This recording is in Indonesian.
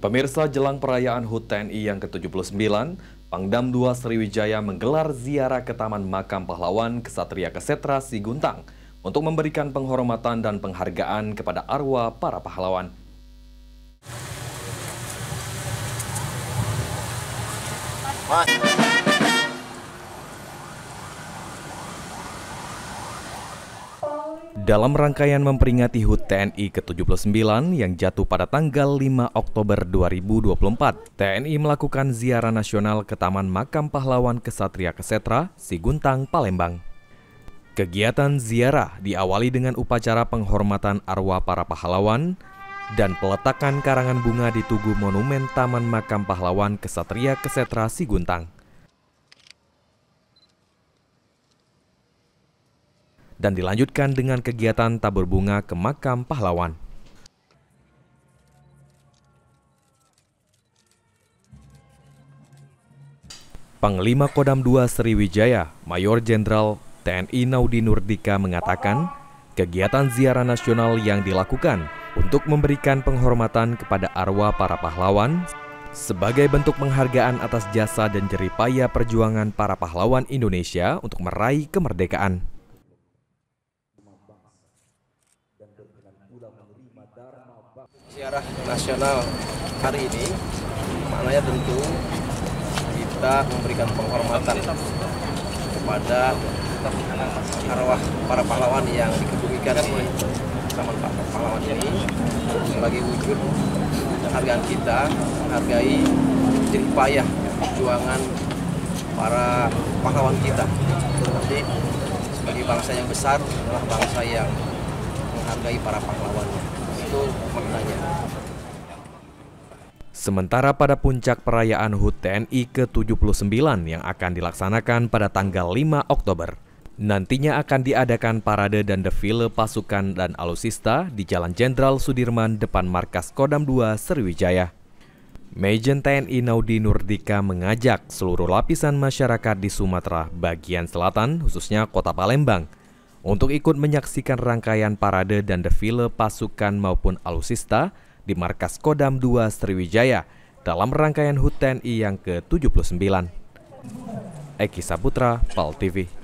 Pemirsa jelang perayaan HUT TNI yang ke-79, Pangdam II Sriwijaya menggelar ziarah ke Taman Makam Pahlawan Kesatria Kesetra Siguntang untuk memberikan penghormatan dan penghargaan kepada arwah para pahlawan. Mas. Dalam rangkaian memperingati HUT TNI ke-79 yang jatuh pada tanggal 5 Oktober 2024, TNI melakukan ziarah nasional ke Taman Makam Pahlawan Kesatria Kesetra, Siguntang, Palembang. Kegiatan ziarah diawali dengan upacara penghormatan arwah para pahlawan dan peletakan karangan bunga di tugu monumen Taman Makam Pahlawan Kesatria Kesetra Siguntang. dan dilanjutkan dengan kegiatan tabur bunga ke makam pahlawan. Panglima Kodam II Sriwijaya, Mayor Jenderal TNI Naudi Nurdika mengatakan, kegiatan ziarah nasional yang dilakukan untuk memberikan penghormatan kepada arwah para pahlawan sebagai bentuk penghargaan atas jasa dan jeripaya perjuangan para pahlawan Indonesia untuk meraih kemerdekaan. dan berkenan pula menerima dharma Siarah nasional hari ini maknanya tentu kita memberikan penghormatan kepada arwah para pahlawan yang dikebumikan di Taman Pahlawan ini sebagai wujud penghargaan kita hargai jerih payah perjuangan para pahlawan kita. Jadi sebagai bangsa yang besar adalah bangsa yang menghargai para pahlawannya. Itu maknanya. Sementara pada puncak perayaan HUT TNI ke-79 yang akan dilaksanakan pada tanggal 5 Oktober, nantinya akan diadakan parade dan defile pasukan dan alusista di Jalan Jenderal Sudirman depan markas Kodam II Sriwijaya. Mejen TNI Naudi Nurdika mengajak seluruh lapisan masyarakat di Sumatera bagian selatan, khususnya kota Palembang, untuk ikut menyaksikan rangkaian parade dan defile pasukan maupun alusista di markas Kodam 2 Sriwijaya dalam rangkaian HUT TNI yang ke-79. Eki Saputra, PAL TV.